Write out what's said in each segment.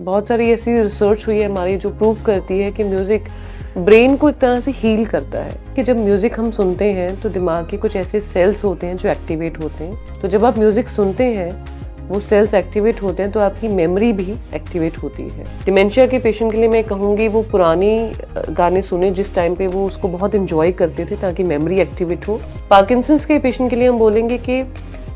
बहुत सारी ऐसी रिसर्च हुई है हमारी जो प्रूव करती है कि म्यूज़िक ब्रेन को एक तरह से हील करता है कि जब म्यूज़िक हम सुनते हैं तो दिमाग के कुछ ऐसे सेल्स होते हैं जो एक्टिवेट होते हैं तो जब आप म्यूज़िक सुनते हैं वो सेल्स एक्टिवेट होते हैं तो आपकी मेमोरी भी एक्टिवेट होती है डिमेंशिया के पेशेंट के लिए मैं कहूँगी वो पुरानी गाने सुने जिस टाइम पे वो उसको बहुत इन्जॉय करते थे ताकि मेमोरी एक्टिवेट हो पार्किंसंस के पेशेंट के लिए हम बोलेंगे कि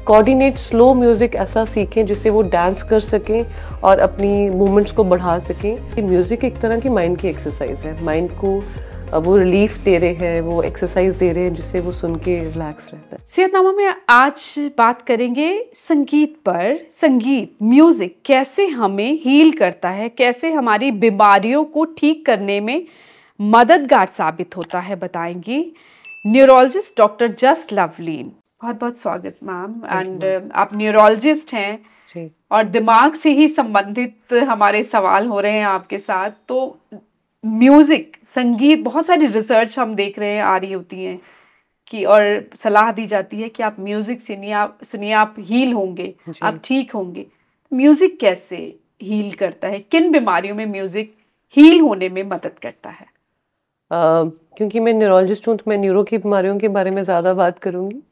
कोऑर्डिनेट स्लो म्यूज़िक ऐसा सीखें जिससे वो डांस कर सकें और अपनी मूवमेंट्स को बढ़ा सकें म्यूज़िक एक तरह की माइंड की एक्सरसाइज है माइंड को वो रिलीफ दे रहे हैं वो एक्सरसाइज दे रहे हैं जिससे वो सुन के रिलैक्स रहता है सेहतनामा में आज बात करेंगे संगीत पर संगीत म्यूज़िक कैसे हमें हील करता है कैसे हमारी बीमारियों को ठीक करने में मददगार साबित होता है बताएंगी न्यूरोलॉजिस्ट डॉक्टर जस्ट लवलीन बहुत बहुत स्वागत मैम एंड आप न्यूरोलॉजिस्ट हैं और दिमाग से ही संबंधित हमारे सवाल हो रहे हैं आपके साथ तो म्यूजिक संगीत बहुत सारी रिसर्च हम देख रहे हैं आ रही होती हैं कि और सलाह दी जाती है कि आप म्यूजिक सुनिए आप सुनिए आप हील होंगे आप ठीक होंगे म्यूजिक कैसे हील करता है किन बीमारियों में म्यूजिक हील होने में मदद करता है uh, क्योंकि मैं न्यूरोलॉजिस्ट हूँ तो मैं न्यूरो की बीमारियों के बारे में ज़्यादा बात करूँगी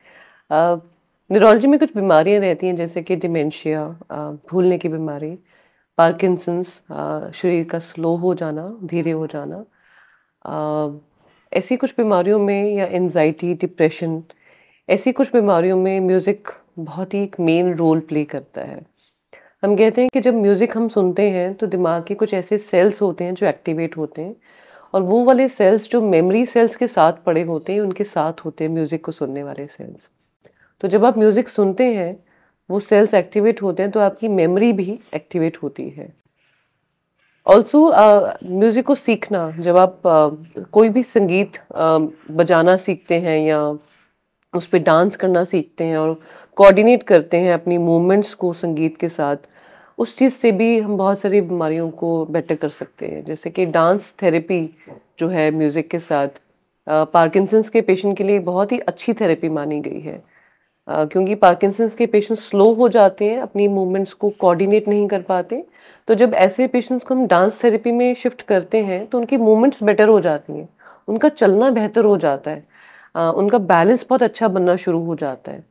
न्यूरोलॉजी में कुछ बीमारियां रहती हैं जैसे कि डिमेंशिया भूलने की बीमारी पार्किंसंस शरीर का स्लो हो जाना धीरे हो जाना ऐसी कुछ बीमारियों में या एनजाइटी डिप्रेशन ऐसी कुछ बीमारियों में म्यूज़िक बहुत ही एक मेन रोल प्ले करता है हम कहते हैं कि जब म्यूज़िक हम सुनते हैं तो दिमाग के कुछ ऐसे सेल्स होते हैं जो एक्टिवेट होते हैं और वो वाले सेल्स जो मेमोरी सेल्स के साथ पड़े होते हैं उनके साथ होते हैं म्यूज़िक को सुनने वाले सेल्स तो जब आप म्यूज़िक सुनते हैं वो सेल्स एक्टिवेट होते हैं तो आपकी मेमोरी भी एक्टिवेट होती है ऑल्सो म्यूज़िक uh, को सीखना जब आप uh, कोई भी संगीत uh, बजाना सीखते हैं या उस पर डांस करना सीखते हैं और कोऑर्डिनेट करते हैं अपनी मूवमेंट्स को संगीत के साथ उस चीज़ से भी हम बहुत सारी बीमारियों को बेटर कर सकते हैं जैसे कि डांस थेरेपी जो है म्यूज़िक के साथ पार्किंसंस uh, के पेशेंट के लिए बहुत ही अच्छी थेरेपी मानी गई है क्योंकि पार्किंसंस के पेशेंट स्लो हो जाते हैं अपनी मूवमेंट्स को कोऑर्डिनेट नहीं कर पाते तो जब ऐसे पेशेंट्स को हम डांस थेरेपी में शिफ्ट करते हैं तो उनकी मूवमेंट्स बेटर हो जाती हैं उनका चलना बेहतर हो जाता है आ, उनका बैलेंस बहुत अच्छा बनना शुरू हो जाता है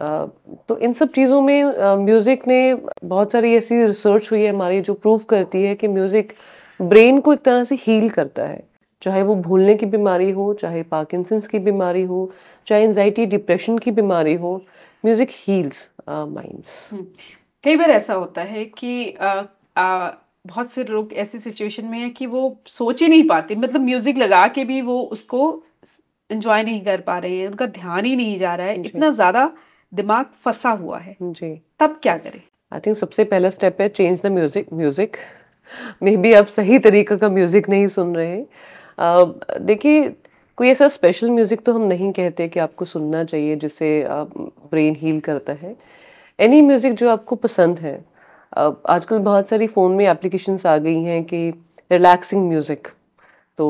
आ, तो इन सब चीज़ों में म्यूज़िक ने बहुत सारी ऐसी रिसर्च हुई है हमारी जो प्रूव करती है कि म्यूज़िक ब्रेन को एक तरह से हील करता है चाहे वो भूलने की बीमारी हो चाहे पार्किंसंस की बीमारी हो चाहे एनजाइटी डिप्रेशन की बीमारी हो म्यूज़िक हील्स माइंड्स कई बार ऐसा होता है कि आ, आ, बहुत से लोग ऐसी सिचुएशन में हैं कि वो सोच ही नहीं पाते मतलब म्यूज़िक लगा के भी वो उसको इन्जॉय नहीं कर पा रहे हैं उनका ध्यान ही नहीं जा रहा है इतना ज़्यादा दिमाग फंसा हुआ है जी तब क्या करें आई थिंक सबसे पहला स्टेप है change the music music may be आप सही तरीके का म्यूज़िक नहीं सुन रहे देखिए कोई ऐसा स्पेशल म्यूज़िक तो हम नहीं कहते कि आपको सुनना चाहिए जिसे ब्रेन हील करता है एनी म्यूज़िक जो आपको पसंद है आजकल बहुत सारी फ़ोन में एप्लीकेशंस आ गई हैं कि रिलैक्सिंग म्यूज़िक तो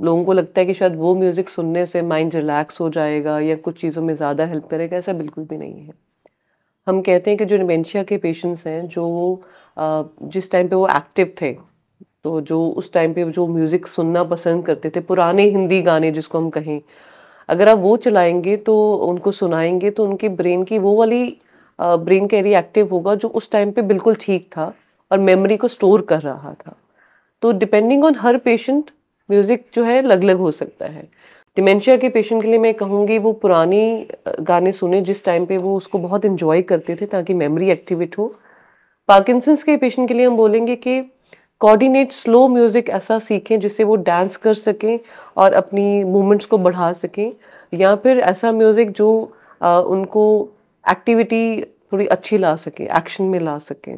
लोगों को लगता है कि शायद वो म्यूज़िक सुनने से माइंड रिलैक्स हो जाएगा या कुछ चीज़ों में ज़्यादा हेल्प करेगा ऐसा बिल्कुल भी नहीं है हम कहते हैं कि जो डिमेंशिया के पेशेंट्स हैं जो जिस टाइम पे वो एक्टिव थे तो जो उस टाइम पे जो म्यूज़िक सुनना पसंद करते थे पुराने हिंदी गाने जिसको हम कहें अगर आप वो चलाएंगे तो उनको सुनाएंगे तो उनके ब्रेन की वो वाली ब्रेन के एरिया एक्टिव होगा जो उस टाइम पे बिल्कुल ठीक था और मेमोरी को स्टोर कर रहा था तो डिपेंडिंग ऑन हर पेशेंट म्यूज़िक जो है अलग अलग हो सकता है डिमेंशिया के पेशेंट के लिए मैं कहूँगी वो पुरानी गाने सुने जिस टाइम पे वो उसको बहुत इन्जॉय करते थे ताकि मेमोरी एक्टिवेट हो पार्किसंस के पेशेंट के लिए हम बोलेंगे कि कोऑर्डिनेट स्लो म्यूज़िक ऐसा सीखें जिससे वो डांस कर सकें और अपनी मूवमेंट्स को बढ़ा सकें या फिर ऐसा म्यूज़िक जो आ, उनको एक्टिविटी थोड़ी अच्छी ला सके एक्शन में ला सके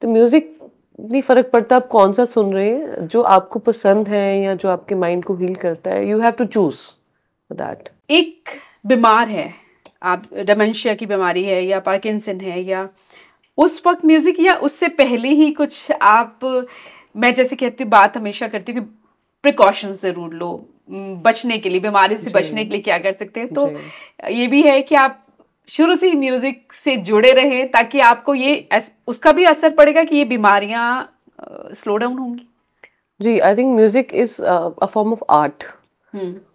तो म्यूज़िक नहीं फ़र्क पड़ता आप कौन सा सुन रहे हैं जो आपको पसंद है या जो आपके माइंड को हील करता है you have to choose that एक बीमार है आप डमेंशिया की बीमारी है या पार्किंसन है या उस वक्त म्यूज़िक या उससे पहले ही कुछ आप मैं जैसे कहती हूँ बात हमेशा करती हूँ कि प्रिकॉशंस ज़रूर लो बचने के लिए बीमारी से बचने के लिए क्या कर सकते हैं तो ये भी है कि आप शुरू से ही म्यूज़िक से जुड़े रहें ताकि आपको ये उसका भी असर पड़ेगा कि ये बीमारियाँ स्लो डाउन होंगी जी I think music is a form of art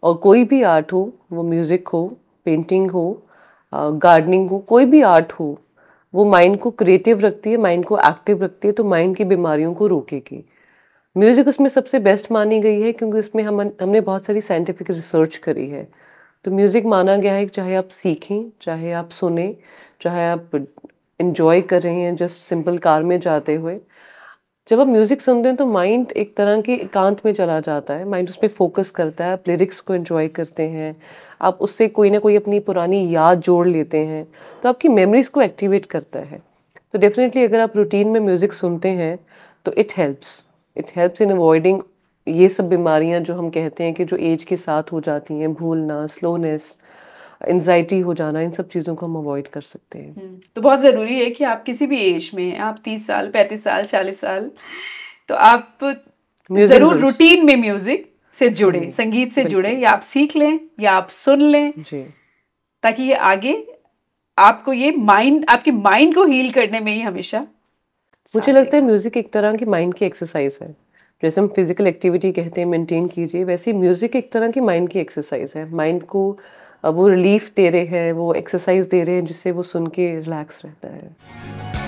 और कोई भी आर्ट हो वो म्यूज़िक हो पेंटिंग हो गार्डनिंग हो कोई भी आर्ट हो वो माइंड को क्रिएटिव रखती है माइंड को एक्टिव रखती है तो माइंड की बीमारियों को रोकेगी म्यूज़िक उसमें सबसे बेस्ट मानी गई है क्योंकि उसमें हम हमने बहुत सारी साइंटिफिक रिसर्च करी है तो म्यूज़िक माना गया है चाहे आप सीखें चाहे आप सुने चाहे आप इन्जॉय कर रहे हैं जस्ट सिंपल कार में जाते हुए जब आप म्यूज़िक सुनते हैं तो माइंड एक तरह के एकांत में चला जाता है माइंड उस पर फोकस करता है आप लिरिक्स को एंजॉय करते हैं आप उससे कोई ना कोई अपनी पुरानी याद जोड़ लेते हैं तो आपकी मेमोरीज़ को एक्टिवेट करता है तो डेफिनेटली अगर आप रूटीन में म्यूज़िक सुनते हैं तो it helps it helps in avoiding ये सब बीमारियां जो हम कहते हैं कि जो एज के साथ हो जाती हैं भूलना स्लोनेस एनजाइटी हो जाना इन सब चीज़ों को हम अवॉइड कर सकते हैं हम्म, तो बहुत ज़रूरी है कि आप किसी भी एज में आप तीस साल पैंतीस साल चालीस साल तो आप ज़रूर रूटीन में म्यूज़िक से जुड़े संगीत से जुड़े या आप सीख लें या आप सुन लें ताकि ये आगे आपको ये माइंड आपके माइंड को हील करने में ही हमेशा मुझे लगता है म्यूज़िक एक तरह की माइंड की एक्सरसाइज है जैसे हम फिजिकल एक्टिविटी कहते हैं मेंटेन कीजिए वैसे म्यूज़िक एक तरह की माइंड की एक्सरसाइज है माइंड को वो रिलीफ दे रहे हैं वो एक्सरसाइज दे रहे हैं जिससे वो सुन के रिलैक्स रहता है